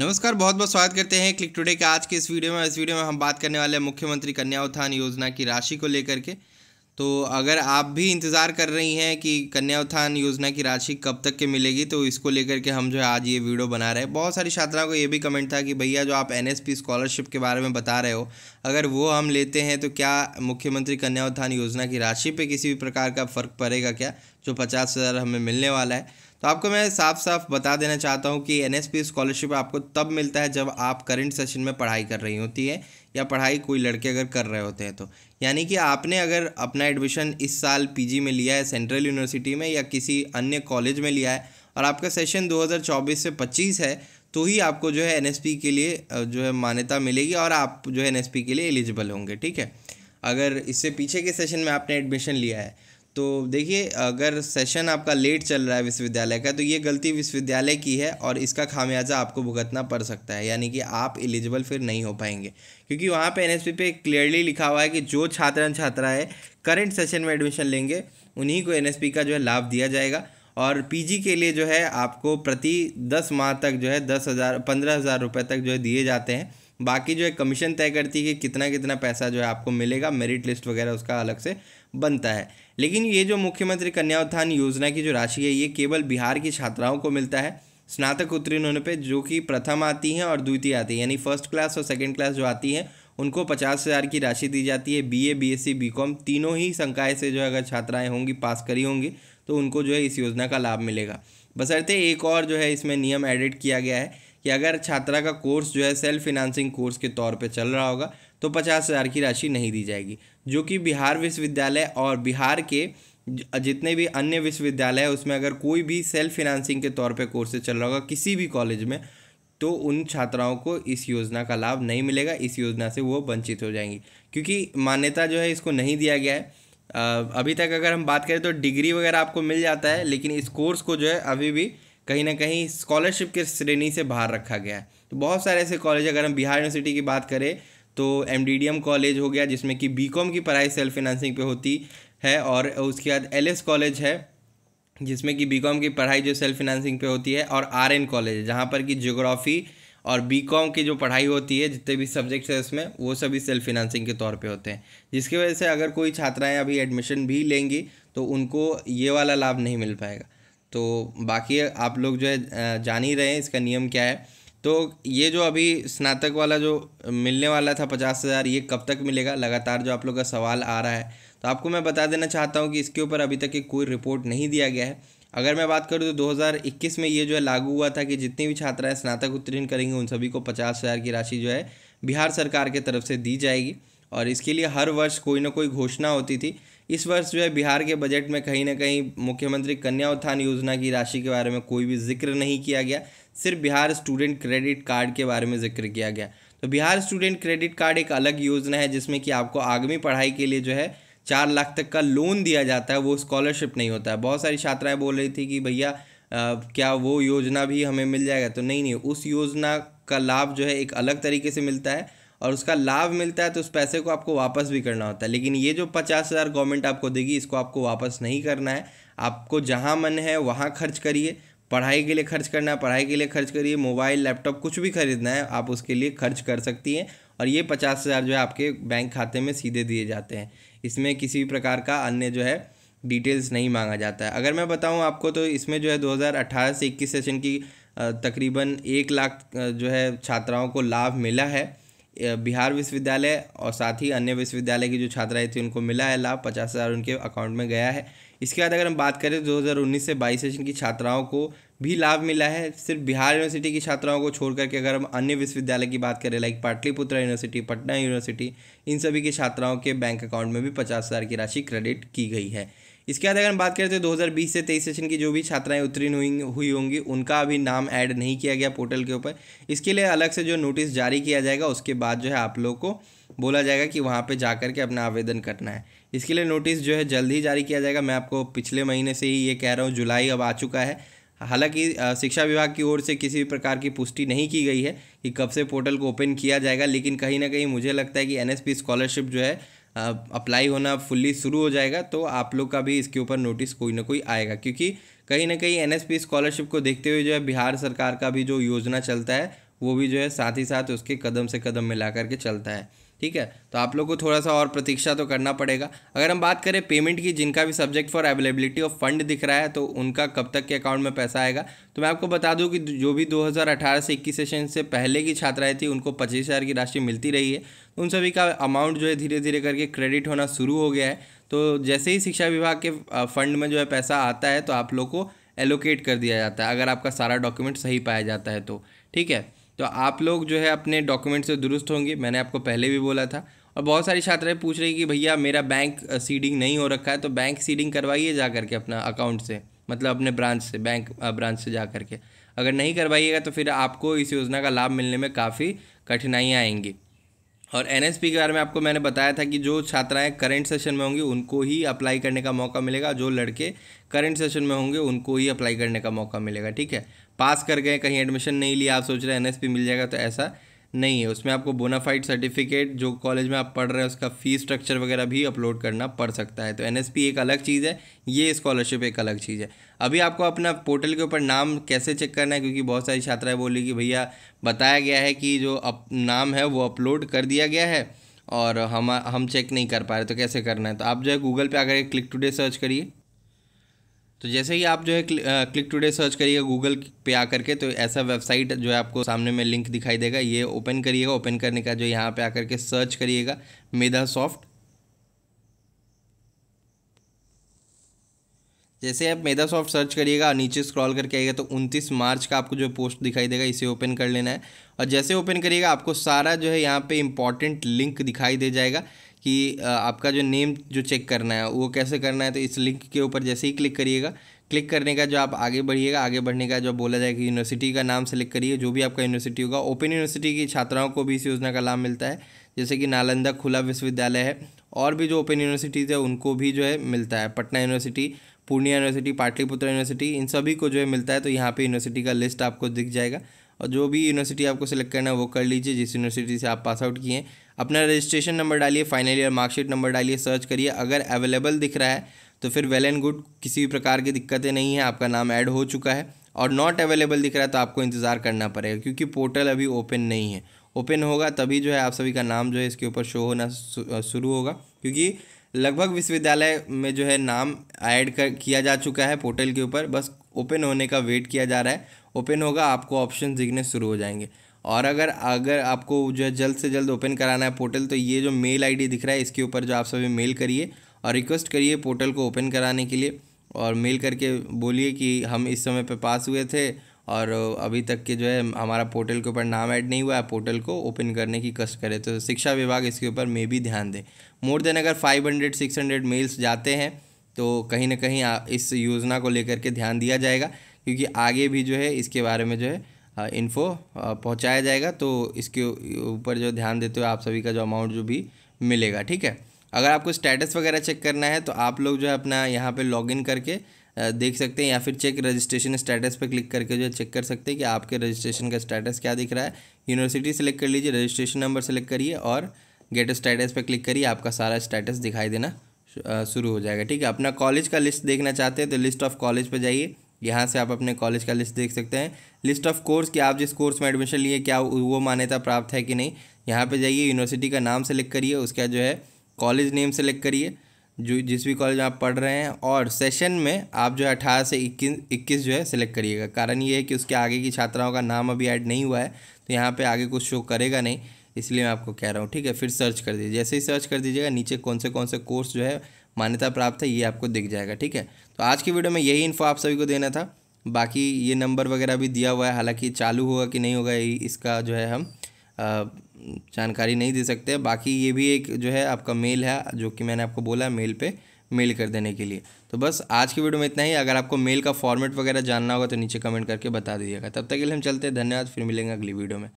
नमस्कार बहुत बहुत स्वागत करते हैं क्लिक टुडे के आज के इस वीडियो में इस वीडियो में हम बात करने वाले हैं मुख्यमंत्री कन्या उत्थान योजना की राशि को लेकर के तो अगर आप भी इंतज़ार कर रही हैं कि कन्या उत्थान योजना की राशि कब तक के मिलेगी तो इसको लेकर के हम जो है आज ये वीडियो बना रहे हैं बहुत सारी छात्राओं को ये भी कमेंट था कि भैया जो आप एनएसपी स्कॉलरशिप के बारे में बता रहे हो अगर वो हम लेते हैं तो क्या मुख्यमंत्री कन्या उत्थान योजना की राशि पर किसी भी प्रकार का फ़र्क पड़ेगा क्या जो पचास हमें मिलने वाला है तो आपको मैं साफ साफ बता देना चाहता हूँ कि एन स्कॉलरशिप आपको तब मिलता है जब आप करंट सेशन में पढ़ाई कर रही होती है या पढ़ाई कोई लड़के अगर कर रहे होते हैं तो यानी कि आपने अगर अपना एडमिशन इस साल पीजी में लिया है सेंट्रल यूनिवर्सिटी में या किसी अन्य कॉलेज में लिया है और आपका सेशन 2024 से 25 है तो ही आपको जो है एन के लिए जो है मान्यता मिलेगी और आप जो है एन के लिए एलिजिबल होंगे ठीक है अगर इससे पीछे के सेशन में आपने एडमिशन लिया है तो देखिए अगर सेशन आपका लेट चल रहा है विश्वविद्यालय का तो ये गलती विश्वविद्यालय की है और इसका खामियाजा आपको भुगतना पड़ सकता है यानी कि आप एलिजिबल फिर नहीं हो पाएंगे क्योंकि वहाँ पे एनएसपी पे क्लियरली लिखा हुआ है कि जो छात्र छात्राएँ करंट सेशन में एडमिशन लेंगे उन्हीं को एन का जो है लाभ दिया जाएगा और पी के लिए जो है आपको प्रति दस माह तक जो है दस हज़ार पंद्रह हज़ार रुपये तक जो है दिए जाते हैं बाकी जो है कमीशन तय करती है कि कितना कितना पैसा जो है आपको मिलेगा मेरिट लिस्ट वगैरह उसका अलग से बनता है लेकिन ये जो मुख्यमंत्री कन्या उत्थान योजना की जो राशि है ये केवल बिहार की छात्राओं को मिलता है स्नातक उत्तीर्ण होने पर जो कि प्रथम आती हैं और द्वितीय आती है यानी फर्स्ट क्लास और सेकेंड क्लास जो आती हैं उनको पचास हज़ार की राशि दी जाती है बीए बीएससी बीकॉम तीनों ही संकाय से जो अगर छात्राएं होंगी पास करी होंगी तो उनको जो है इस योजना का लाभ मिलेगा बसरते एक और जो है इसमें नियम एडिट किया गया है कि अगर छात्रा का कोर्स जो है सेल्फ फिनांसिंग कोर्स के तौर पर चल रहा होगा तो पचास हज़ार की राशि नहीं दी जाएगी जो कि बिहार विश्वविद्यालय और बिहार के जितने भी अन्य विश्वविद्यालय है उसमें अगर कोई भी सेल्फ फिनांसिंग के तौर पर कोर्सेज चल रहा होगा किसी भी कॉलेज में तो उन छात्राओं को इस योजना का लाभ नहीं मिलेगा इस योजना से वो वंचित हो जाएंगी क्योंकि मान्यता जो है इसको नहीं दिया गया है अभी तक अगर हम बात करें तो डिग्री वगैरह आपको मिल जाता है लेकिन इस कोर्स को जो है अभी भी कहीं ना कहीं स्कॉलरशिप के श्रेणी से बाहर रखा गया है तो बहुत सारे ऐसे कॉलेज अगर हम बिहार यूनिवर्सिटी की बात करें तो एम कॉलेज हो गया जिसमें कि बी की पढ़ाई सेल्फ फाइनेंसिंग पे होती है और उसके बाद एल कॉलेज है जिसमें कि बी की पढ़ाई जो सेल्फ फाइनेंसिंग पे होती है और आर एन कॉलेज जहाँ पर कि जोग्राफ़ी और बी कॉम की जो पढ़ाई होती है जितने भी सब्जेक्ट्स हैं उसमें वो सभी सेल्फ फाइनेंसिंग के तौर पे होते हैं जिसकी वजह से अगर कोई छात्राएं अभी एडमिशन भी लेंगी तो उनको ये वाला लाभ नहीं मिल पाएगा तो बाकी आप लोग जो है जान ही रहे हैं इसका नियम क्या है तो ये जो अभी स्नातक वाला जो मिलने वाला था पचास हज़ार ये कब तक मिलेगा लगातार जो आप लोग का सवाल आ रहा है तो आपको मैं बता देना चाहता हूँ कि इसके ऊपर अभी तक कोई रिपोर्ट नहीं दिया गया है अगर मैं बात करूँ तो 2021 में ये जो है लागू हुआ था कि जितनी भी छात्राएं स्नातक उत्तीर्ण करेंगे उन सभी को पचास हज़ार की राशि जो है बिहार सरकार के तरफ से दी जाएगी और इसके लिए हर वर्ष कोई ना कोई घोषणा होती थी इस वर्ष जो है बिहार के बजट में कहीं ना कहीं मुख्यमंत्री कन्या उत्थान योजना की राशि के बारे में कोई भी जिक्र नहीं किया गया सिर्फ बिहार स्टूडेंट क्रेडिट कार्ड के बारे में जिक्र किया गया तो बिहार स्टूडेंट क्रेडिट कार्ड एक अलग योजना है जिसमें कि आपको आगमी पढ़ाई के लिए जो है चार लाख तक का लोन दिया जाता है वो स्कॉलरशिप नहीं होता है बहुत सारी छात्राएं बोल रही थी कि भैया क्या वो योजना भी हमें मिल जाएगा तो नहीं नहीं उस योजना का लाभ जो है एक अलग तरीके से मिलता है और उसका लाभ मिलता है तो उस पैसे को आपको वापस भी करना होता है लेकिन ये जो पचास हज़ार गवर्नमेंट आपको देगी इसको आपको वापस नहीं करना है आपको जहाँ मन है वहाँ खर्च करिए पढ़ाई के लिए खर्च करना है पढ़ाई के लिए खर्च करिए मोबाइल लैपटॉप कुछ भी खरीदना है आप उसके लिए खर्च कर सकती हैं और ये पचास हज़ार जो है आपके बैंक खाते में सीधे दिए जाते हैं इसमें किसी भी प्रकार का अन्य जो है डिटेल्स नहीं मांगा जाता है अगर मैं बताऊँ आपको तो इसमें जो है 2018 से 21 सेशन की तकरीबन एक लाख जो है छात्राओं को लाभ मिला है बिहार विश्वविद्यालय और साथ ही अन्य विश्वविद्यालय की जो छात्राएं थी उनको मिला है लाभ पचास हज़ार उनके अकाउंट में गया है इसके बाद अगर हम बात करें 2019 तो से 22 सेशन की छात्राओं को भी लाभ मिला है सिर्फ बिहार यूनिवर्सिटी की छात्राओं को छोड़ करके अगर हम अन्य विश्वविद्यालय की बात करें like Pataliputra university Patna university इन सभी की छात्राओं के बैंक अकाउंट में भी पचास हज़ार की राशि क्रेडिट की गई है इसके बाद अगर हम बात करें तो 2020 से तेईस सेशन की जो भी छात्राएं उत्तीर्ण हुई हुई होंगी उनका अभी नाम ऐड नहीं किया गया पोर्टल के ऊपर इसके लिए अलग से जो नोटिस जारी किया जाएगा उसके बाद जो है आप लोगों को बोला जाएगा कि वहाँ पर जा के अपना आवेदन करना है इसके लिए नोटिस जो है जल्द ही जारी किया जाएगा मैं आपको पिछले महीने से ही ये कह रहा हूँ जुलाई अब आ चुका है हालांकि शिक्षा विभाग की ओर से किसी भी प्रकार की पुष्टि नहीं की गई है कि कब से पोर्टल को ओपन किया जाएगा लेकिन कहीं ना कहीं मुझे लगता है कि एन स्कॉलरशिप जो है अप्लाई होना फुल्ली शुरू हो जाएगा तो आप लोग का भी इसके ऊपर नोटिस कोई ना कोई आएगा क्योंकि कहीं ना कहीं एनएसपी स्कॉलरशिप को देखते हुए जो है बिहार सरकार का भी जो योजना चलता है वो भी जो है साथ ही साथ उसके कदम से कदम मिला करके चलता है ठीक है तो आप लोग को थोड़ा सा और प्रतीक्षा तो करना पड़ेगा अगर हम बात करें पेमेंट की जिनका भी subject for availability of fund दिख रहा है तो उनका कब तक के अकाउंट में पैसा आएगा तो मैं आपको बता दूं कि जो भी 2018 से 21 सेशन से पहले की छात्राएं थी उनको पच्चीस हज़ार की राशि मिलती रही है तो उन सभी का अमाउंट जो है धीरे धीरे करके क्रेडिट होना शुरू हो गया है तो जैसे ही शिक्षा विभाग के फंड में जो है पैसा आता है तो आप लोग को एलोकेट कर दिया जाता है अगर आपका सारा डॉक्यूमेंट सही पाया जाता है तो ठीक है तो आप लोग जो है अपने डॉक्यूमेंट से दुरुस्त होंगे मैंने आपको पहले भी बोला था और बहुत सारी छात्राएं पूछ रही कि भैया मेरा बैंक सीडिंग नहीं हो रखा है तो बैंक सीडिंग करवाइए जा करके अपना अकाउंट से मतलब अपने ब्रांच से बैंक ब्रांच से जा करके अगर नहीं करवाइएगा तो फिर आपको इस योजना का लाभ मिलने में काफ़ी कठिनाइयाँ आएंगी और एनएसपी के बारे में आपको मैंने बताया था कि जो छात्राएं करंट सेशन में होंगी उनको ही अप्लाई करने का मौका मिलेगा जो लड़के करंट सेशन में होंगे उनको ही अप्लाई करने का मौका मिलेगा ठीक है पास कर गए कहीं एडमिशन नहीं लिया आप सोच रहे हैं एनएसपी मिल जाएगा तो ऐसा नहीं है उसमें आपको बोनाफाइड सर्टिफिकेट जो कॉलेज में आप पढ़ रहे हैं उसका फ़ी स्ट्रक्चर वगैरह भी अपलोड करना पड़ सकता है तो एन एक अलग चीज़ है ये स्कॉलरशिप एक अलग चीज़ है अभी आपको अपना पोर्टल के ऊपर नाम कैसे चेक करना है क्योंकि बहुत सारी छात्राएँ बोली कि भैया बताया गया है कि जो अप, नाम है वो अपलोड कर दिया गया है और हम हम चेक नहीं कर पा रहे तो कैसे करना है तो आप जो है गूगल पर आकर क्लिक टूडे सर्च करिए तो जैसे ही आप जो है क्लिक टुडे सर्च करिएगा गूगल पे आकर के तो ऐसा वेबसाइट जो है आपको सामने में लिंक दिखाई देगा ये ओपन करिएगा ओपन करने का जो यहाँ पे आकर के सर्च करिएगा मेधा सॉफ्ट जैसे आप मेधा सॉफ्ट सर्च करिएगा नीचे स्क्रॉल करके आइएगा तो 29 मार्च का आपको जो पोस्ट दिखाई देगा इसे ओपन कर लेना है और जैसे ओपन करिएगा आपको सारा जो है यहाँ पे इम्पॉर्टेंट लिंक दिखाई दे जाएगा कि आपका जो नेम जो चेक करना है वो कैसे करना है तो इस लिंक के ऊपर जैसे ही क्लिक करिएगा क्लिक करने का जो आप आगे बढ़िएगा आगे बढ़ने का जो बोला जाए कि यूनिवर्सिटी का नाम सेलेक्ट करिए जो भी आपका यूनिवर्सिटी होगा ओपन यूनिवर्सिटी की छात्राओं को भी इस योजना का लाभ मिलता है जैसे कि नालंदा खुला विश्वविद्यालय है और भी जो ओपन यूनिवर्सिटीज़ है उनको भी जो है मिलता है Patna university Purnia university Pataliputra university इन सभी को जो है मिलता है तो यहाँ पे यूनिवर्सिटी का लिस्ट आपको दिख जाएगा और जो भी यूनिवर्सिटी आपको सिलेक्ट करना है वो कर लीजिए जिस यूनिवर्सिटी से आप पास आउट किए हैं अपना रजिस्ट्रेशन नंबर डालिए फाइनल ईयर मार्कशीट नंबर डालिए सर्च करिए अगर अवेलेबल दिख रहा है तो फिर वेल एंड गुड किसी भी प्रकार की दिक्कतें नहीं है आपका नाम ऐड हो चुका है और नॉट अवेलेबल दिख रहा है तो आपको इंतज़ार करना पड़ेगा क्योंकि पोर्टल अभी ओपन नहीं है ओपन होगा तभी जो है आप सभी का नाम जो है इसके ऊपर शो होना शुरू होगा क्योंकि लगभग विश्वविद्यालय में जो है नाम ऐड कर किया जा चुका है पोर्टल के ऊपर बस ओपन होने का वेट किया जा रहा है ओपन होगा आपको ऑप्शन दिखने शुरू हो जाएंगे और अगर अगर आपको जो है जल्द से जल्द ओपन कराना है पोर्टल तो ये जो मेल आईडी दिख रहा है इसके ऊपर जो आप सभी मेल करिए और रिक्वेस्ट करिए पोर्टल को ओपन कराने के लिए और मेल करके बोलिए कि हम इस समय पे पास हुए थे और अभी तक के जो है हमारा पोर्टल के ऊपर नाम ऐड नहीं हुआ है पोर्टल को ओपन करने की कष्ट करें तो शिक्षा विभाग इसके ऊपर मे भी ध्यान दें मोर देन अगर five hundred six hundred mails जाते हैं तो कहीं ना कहीं इस योजना को लेकर के ध्यान दिया जाएगा क्योंकि आगे भी जो है इसके बारे में जो है इन्फो हाँ, पहुंचाया जाएगा तो इसके ऊपर जो ध्यान देते हुए आप सभी का जो अमाउंट जो भी मिलेगा ठीक है अगर आपको स्टेटस वगैरह चेक करना है तो आप लोग जो है अपना यहाँ पे लॉगिन करके देख सकते हैं या फिर चेक रजिस्ट्रेशन स्टेटस पे क्लिक करके जो चेक कर सकते हैं कि आपके रजिस्ट्रेशन का स्टेटस क्या दिख रहा है यूनिवर्सिटी सेलेक्ट कर लीजिए रजिस्ट्रेशन नंबर सेलेक्ट करिए और गेट स्टेटस पर क्लिक करिए आपका सारा स्टेटस दिखाई देना शुरू हो जाएगा ठीक है अपना कॉलेज का लिस्ट देखना चाहते हैं तो लिस्ट ऑफ कॉलेज पर जाइए यहाँ से आप अपने कॉलेज का लिस्ट देख सकते हैं लिस्ट ऑफ कोर्स कि आप जिस कोर्स में एडमिशन लिए क्या वो मान्यता प्राप्त है कि नहीं यहाँ पे जाइए यूनिवर्सिटी का नाम सेलेक्ट करिए उसका जो है कॉलेज नेम सेलेक्ट करिए जो जिस भी कॉलेज में आप पढ़ रहे हैं और सेशन में आप जो है अठारह से इक्कीस इक्कीस जो है सिलेक्ट करिएगा कारण ये है कि उसके आगे की छात्राओं का नाम अभी ऐड नहीं हुआ है तो यहाँ पर आगे कुछ शो करेगा नहीं इसलिए मैं आपको कह रहा हूँ ठीक है फिर सर्च कर दीजिए जैसे ही सर्च कर दीजिएगा नीचे कौन से कौन से कोर्स जो है मान्यता प्राप्त है ये आपको दिख जाएगा ठीक है तो आज की वीडियो में यही इन्फो आप सभी को देना था बाकी ये नंबर वगैरह भी दिया हुआ है हालांकि चालू होगा कि नहीं होगा इसका जो है हम जानकारी नहीं दे सकते बाकी ये भी एक जो है आपका मेल है जो कि मैंने आपको बोला मेल पर मेल कर देने के लिए तो बस आज की वीडियो में इतना ही अगर आपको मेल का फॉर्मेट वगैरह जानना होगा तो नीचे कमेंट करके बता दीजिएगा तब तक के लिए हम चलते हैं धन्यवाद फिर मिलेंगे अगली वीडियो में